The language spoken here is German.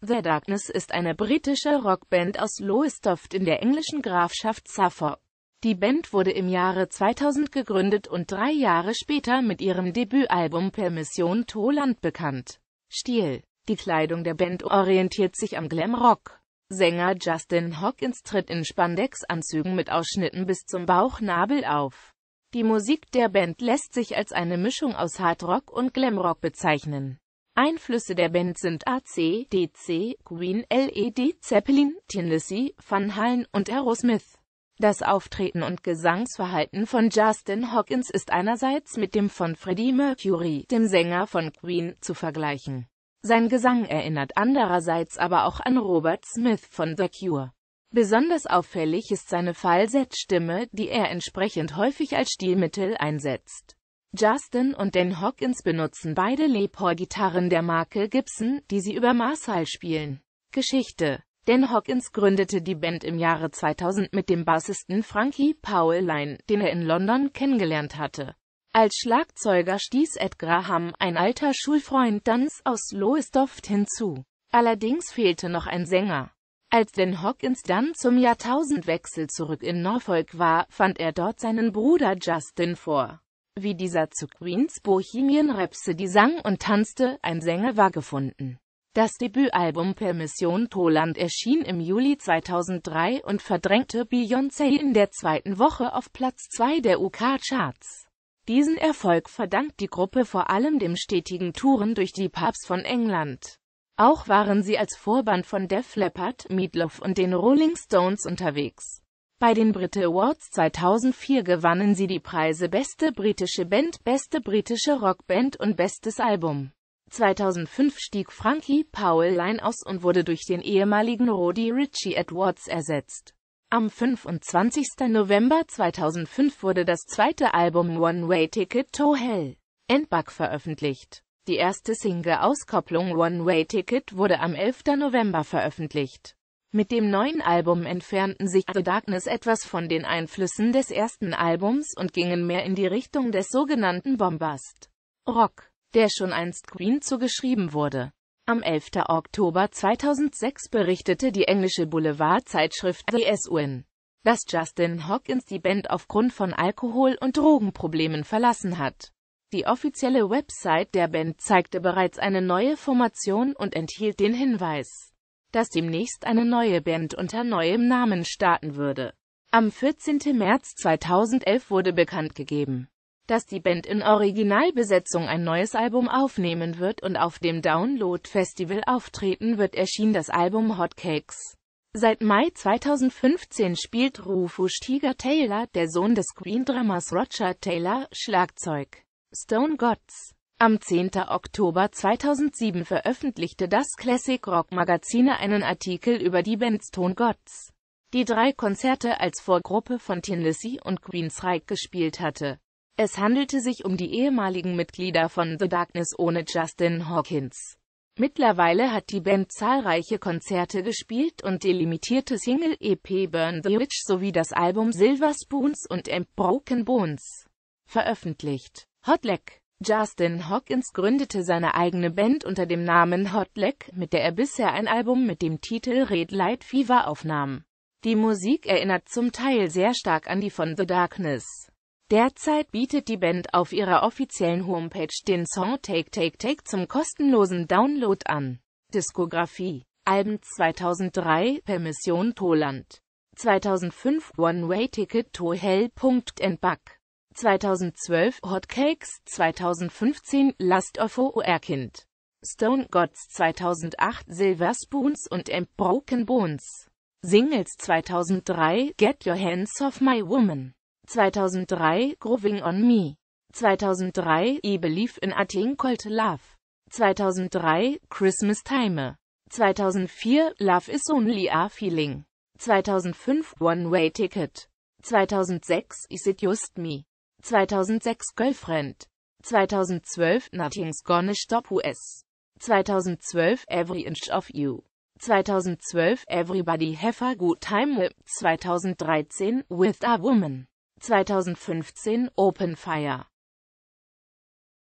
The Darkness ist eine britische Rockband aus Lowestoft in der englischen Grafschaft Suffolk. Die Band wurde im Jahre 2000 gegründet und drei Jahre später mit ihrem Debütalbum Permission to Land bekannt. Stil Die Kleidung der Band orientiert sich am Glamrock. Sänger Justin Hawkins tritt in Spandex-Anzügen mit Ausschnitten bis zum Bauchnabel auf. Die Musik der Band lässt sich als eine Mischung aus Hardrock und Glamrock bezeichnen. Einflüsse der Band sind AC, DC, Queen, LED, Zeppelin, Tennessee, Van Halen und Aerosmith. Das Auftreten und Gesangsverhalten von Justin Hawkins ist einerseits mit dem von Freddie Mercury, dem Sänger von Queen, zu vergleichen. Sein Gesang erinnert andererseits aber auch an Robert Smith von The Cure. Besonders auffällig ist seine Falsettstimme, die er entsprechend häufig als Stilmittel einsetzt. Justin und Dan Hawkins benutzen beide Lepore-Gitarren der Marke Gibson, die sie über Marshall spielen. Geschichte Dan Hawkins gründete die Band im Jahre 2000 mit dem Bassisten Frankie Powell Line, den er in London kennengelernt hatte. Als Schlagzeuger stieß Ed Graham, ein alter Schulfreund Duns aus Lowestoft, hinzu. Allerdings fehlte noch ein Sänger. Als Dan Hawkins dann zum Jahrtausendwechsel zurück in Norfolk war, fand er dort seinen Bruder Justin vor wie dieser zu Queens Bohemian Rhapsody sang und tanzte, ein Sänger war gefunden. Das Debütalbum Permission Toland erschien im Juli 2003 und verdrängte Beyoncé in der zweiten Woche auf Platz 2 der UK-Charts. Diesen Erfolg verdankt die Gruppe vor allem dem stetigen Touren durch die Pubs von England. Auch waren sie als Vorband von Def Leppard, Meatloaf und den Rolling Stones unterwegs. Bei den Brit Awards 2004 gewannen sie die Preise Beste britische Band, Beste britische Rockband und Bestes Album. 2005 stieg Frankie Powell Line aus und wurde durch den ehemaligen Roddy Ritchie Edwards ersetzt. Am 25. November 2005 wurde das zweite Album One-Way Ticket to Hell Endbug veröffentlicht. Die erste Single-Auskopplung One-Way Ticket wurde am 11. November veröffentlicht. Mit dem neuen Album entfernten sich The Darkness etwas von den Einflüssen des ersten Albums und gingen mehr in die Richtung des sogenannten Bombast Rock, der schon einst Queen zugeschrieben wurde. Am 11. Oktober 2006 berichtete die englische Boulevardzeitschrift The SUN, dass Justin Hawkins die Band aufgrund von Alkohol- und Drogenproblemen verlassen hat. Die offizielle Website der Band zeigte bereits eine neue Formation und enthielt den Hinweis dass demnächst eine neue Band unter neuem Namen starten würde. Am 14. März 2011 wurde bekannt gegeben, dass die Band in Originalbesetzung ein neues Album aufnehmen wird und auf dem Download Festival auftreten wird, erschien das Album Hotcakes. Seit Mai 2015 spielt Rufus Tiger Taylor, der Sohn des Queen-Drummers Roger Taylor, Schlagzeug. Stone Gods am 10. Oktober 2007 veröffentlichte das Classic Rock Magazine einen Artikel über die Band Stone Gods, die drei Konzerte als Vorgruppe von Tin Lizzy und Queensryche gespielt hatte. Es handelte sich um die ehemaligen Mitglieder von The Darkness ohne Justin Hawkins. Mittlerweile hat die Band zahlreiche Konzerte gespielt und die limitierte Single-EP Burn the Witch sowie das Album Silver Spoons und Broken Bones veröffentlicht. Hotleg Justin Hawkins gründete seine eigene Band unter dem Namen Hotleg, mit der er bisher ein Album mit dem Titel Red Light Fever aufnahm. Die Musik erinnert zum Teil sehr stark an die von The Darkness. Derzeit bietet die Band auf ihrer offiziellen Homepage den Song Take Take Take zum kostenlosen Download an. Diskografie Alben 2003 Permission Toland 2005 One-Way-Ticket to Hell. Buck 2012, Hotcakes 2015, Last of OR Kind Stone Gods 2008, Silver Spoons und M Broken Bones. Singles 2003, Get Your Hands Off My Woman, 2003, Groving on Me, 2003, I Believe in a Thing Called Love, 2003, Christmas Time, 2004, Love is Only a Feeling, 2005, One Way Ticket, 2006, Is It Just Me? 2006 Girlfriend, 2012 Nothing's Gonna Stop US, 2012 Every Inch of You, 2012 Everybody Have a Good Time, 2013 With a Woman, 2015 Open Fire.